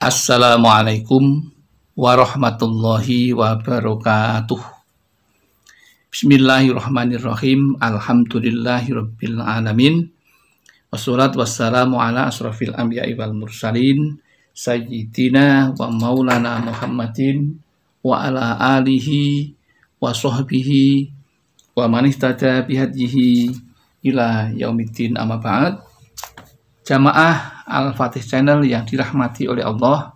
Assalamualaikum warahmatullahi wabarakatuh. Bismillahirrahmanirrahim. Alhamdulillahirabbil alamin. Wassalatu wassalamu ala asrafil anbiya'i wal mursalin sayyidina wa maulana Muhammadin wa ala alihi wa sahbihi wa man ihtada bihadyihi ila yaumiddin amma ba'd. Jamaah Al-Fatih Channel yang dirahmati oleh Allah.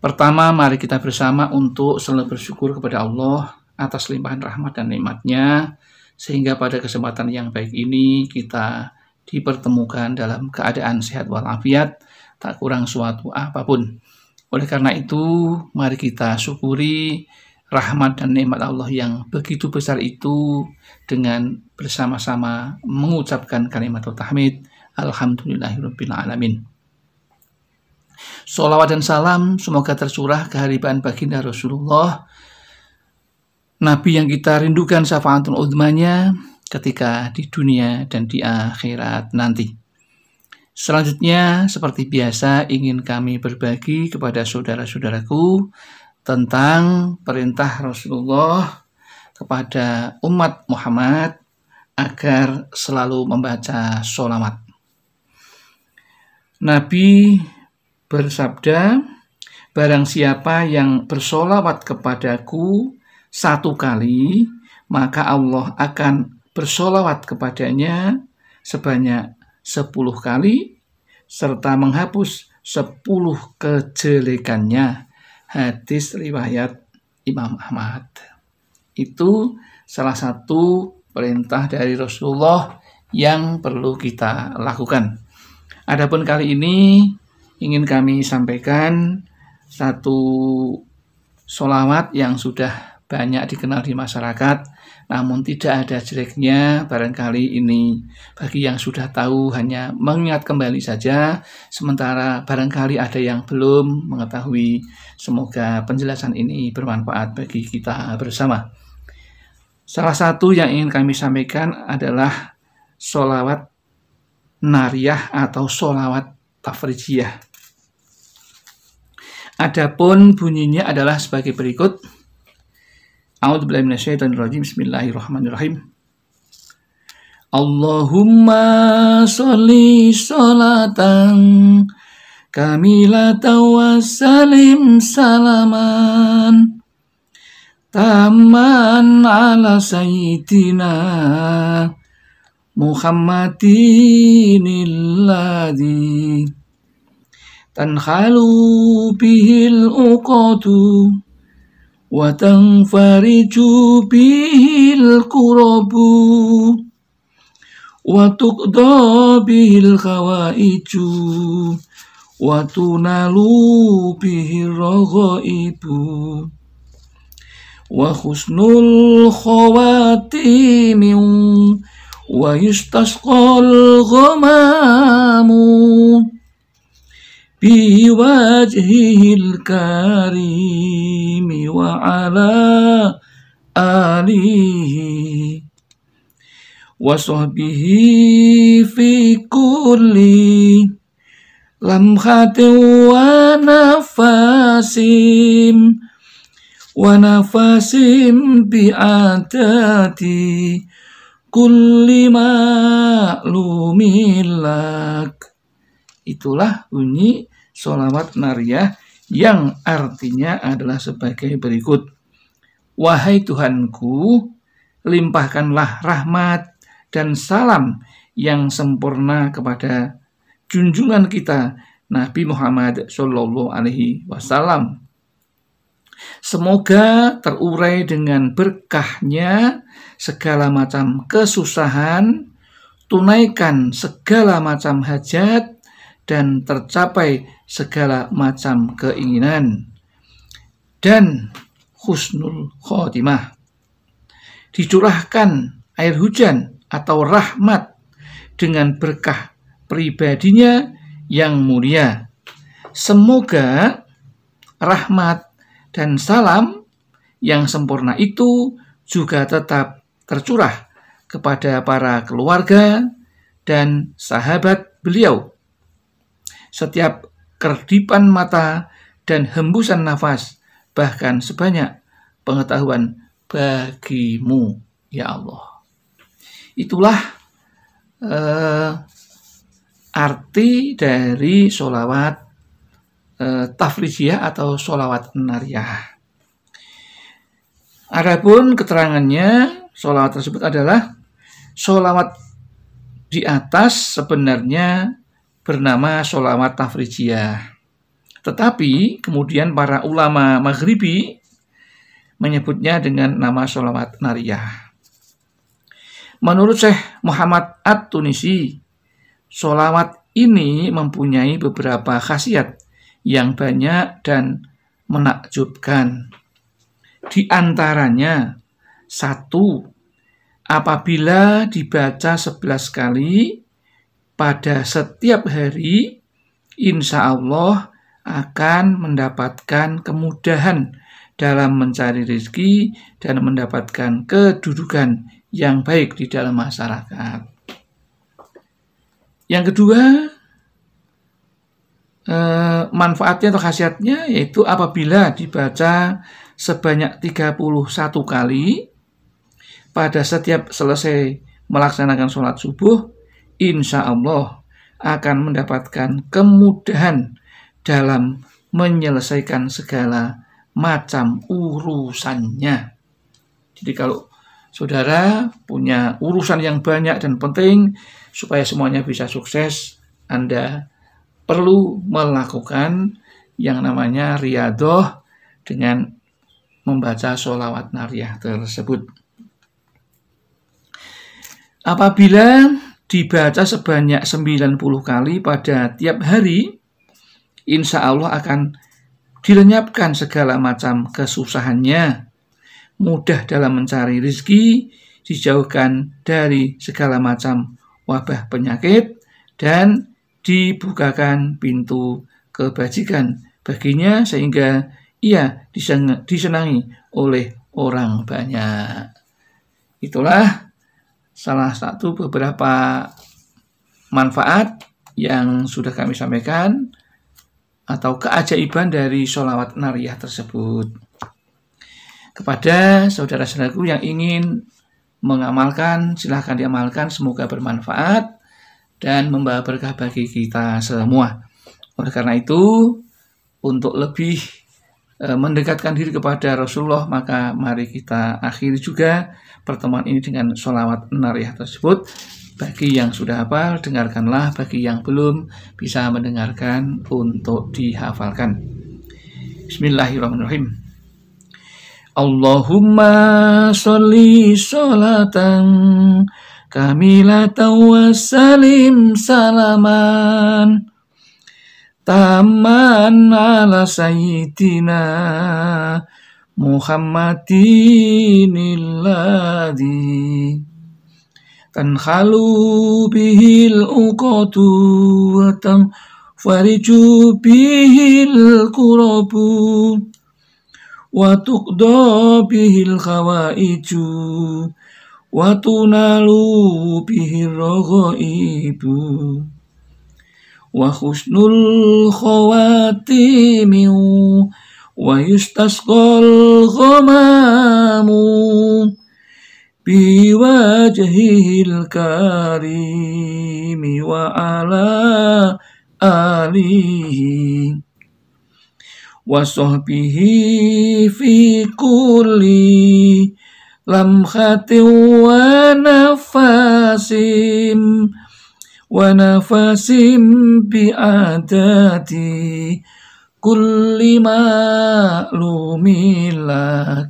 Pertama, mari kita bersama untuk selalu bersyukur kepada Allah atas limpahan rahmat dan nikmatnya, sehingga pada kesempatan yang baik ini kita dipertemukan dalam keadaan sehat walafiat, tak kurang suatu apapun. Oleh karena itu, mari kita syukuri rahmat dan nikmat Allah yang begitu besar itu dengan bersama-sama mengucapkan kalimat tahmid Alhamdulillahirrahmanirrahim. Salawat dan salam semoga tersurah keharibaan baginda Rasulullah Nabi yang kita rindukan syafaatul udmanya ketika di dunia dan di akhirat nanti. Selanjutnya, seperti biasa, ingin kami berbagi kepada saudara-saudaraku tentang perintah Rasulullah kepada umat Muhammad agar selalu membaca solawat. Nabi bersabda, Barang siapa yang bersolawat kepadaku satu kali, maka Allah akan bersolawat kepadanya sebanyak sepuluh kali, serta menghapus sepuluh kejelekannya. Hadis riwayat Imam Ahmad. Itu salah satu perintah dari Rasulullah yang perlu kita lakukan. Adapun kali ini ingin kami sampaikan satu solawat yang sudah banyak dikenal di masyarakat, namun tidak ada jeleknya barangkali ini bagi yang sudah tahu hanya mengingat kembali saja, sementara barangkali ada yang belum mengetahui. Semoga penjelasan ini bermanfaat bagi kita bersama. Salah satu yang ingin kami sampaikan adalah solawat nariyah atau solawat tafrijiyah. Adapun bunyinya adalah sebagai berikut. A'udzubillahi minasyaitonirrajim. Bismillahirrahmanirrahim. Allahumma sholli sholatan kamila wa salim salaman taman ala sayyidina Muhammadinilladhi Tanhalu bihil uqadu Watan fariju bihil kurabu Watukda bihil khawaiju Watunalu bihil raga ibu Wa khusnul ويستسقى الغمام بوجهه الكريم وعلى آله وصحبه في كل لمحة ونفس ونفس بأداتي kulli lumilak. Itulah bunyi solawat nariyah yang artinya adalah sebagai berikut. Wahai Tuhanku, limpahkanlah rahmat dan salam yang sempurna kepada junjungan kita Nabi Muhammad Shallallahu Alaihi Wasallam Semoga terurai dengan berkahnya segala macam kesusahan, tunaikan segala macam hajat, dan tercapai segala macam keinginan. Dan husnul khotimah. Dicurahkan air hujan atau rahmat dengan berkah pribadinya yang mulia. Semoga rahmat dan salam yang sempurna itu juga tetap tercurah kepada para keluarga dan sahabat beliau. Setiap kerdipan mata dan hembusan nafas, bahkan sebanyak pengetahuan bagimu, ya Allah. Itulah eh, arti dari sholawat eh, tafrijiyah atau solawat nariyah. Adapun keterangannya, solawat tersebut adalah solawat di atas sebenarnya bernama solawat tafrijiyah. Tetapi kemudian para ulama maghribi menyebutnya dengan nama solawat nariyah. Menurut Syekh Muhammad At-Tunisi, solawat ini mempunyai beberapa khasiat yang banyak dan menakjubkan. Di antaranya, satu, apabila dibaca sebelas kali pada setiap hari, insya Allah akan mendapatkan kemudahan dalam mencari rezeki dan mendapatkan kedudukan yang baik di dalam masyarakat. Yang kedua, Eh, manfaatnya atau khasiatnya yaitu apabila dibaca sebanyak 31 kali pada setiap selesai melaksanakan sholat subuh, insya Allah akan mendapatkan kemudahan dalam menyelesaikan segala macam urusannya. Jadi kalau saudara punya urusan yang banyak dan penting supaya semuanya bisa sukses, Anda perlu melakukan yang namanya riadoh dengan membaca sholawat nariyah tersebut. Apabila dibaca sebanyak 90 kali pada tiap hari, insya Allah akan dilenyapkan segala macam kesusahannya, mudah dalam mencari rezeki, dijauhkan dari segala macam wabah penyakit, dan dibukakan pintu kebajikan baginya sehingga ia disenangi oleh orang banyak. Itulah salah satu beberapa manfaat yang sudah kami sampaikan atau keajaiban dari sholawat nariyah tersebut. Kepada saudara-saudaraku yang ingin mengamalkan, silahkan diamalkan, semoga bermanfaat dan membawa berkah bagi kita semua. Oleh karena itu, untuk lebih e, mendekatkan diri kepada Rasulullah, maka mari kita akhiri juga pertemuan ini dengan sholawat nariah tersebut. Bagi yang sudah hafal, dengarkanlah. Bagi yang belum bisa mendengarkan untuk dihafalkan. Bismillahirrahmanirrahim. Allahumma sholli sholatan tawa salim salaman Taman ala sayyidina Muhammadin illadhi khalu bihil uqadu wa Fariju bihil kurabu Wa tuqda bihil khawa'iju watunalu bihir raghaibu wa husnul khawatimi wa yustasqal ghamamu biwajhihil karimi wa ala alihi wa sahbihi fi kulli lamhati wa nafasim wa nafasim adati kulli ma'lumilak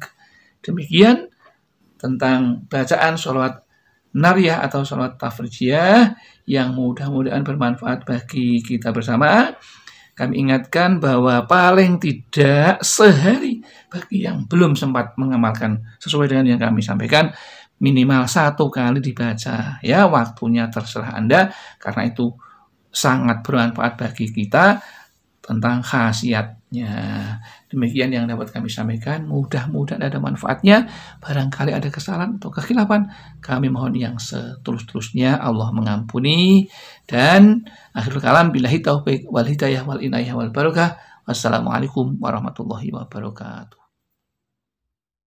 demikian tentang bacaan sholawat nariyah atau sholawat tafrijiyah yang mudah-mudahan bermanfaat bagi kita bersama. Kami ingatkan bahwa paling tidak sehari bagi yang belum sempat mengamalkan sesuai dengan yang kami sampaikan minimal satu kali dibaca ya waktunya terserah Anda karena itu sangat bermanfaat bagi kita tentang khasiat Ya, demikian yang dapat kami sampaikan. Mudah-mudahan ada manfaatnya. Barangkali ada kesalahan atau kekhilafan, kami mohon yang seterus-terusnya Allah mengampuni. Dan akhir kalam billahi taufik wal hidayah wal inayah wal barokah. Wassalamualaikum warahmatullahi wabarakatuh.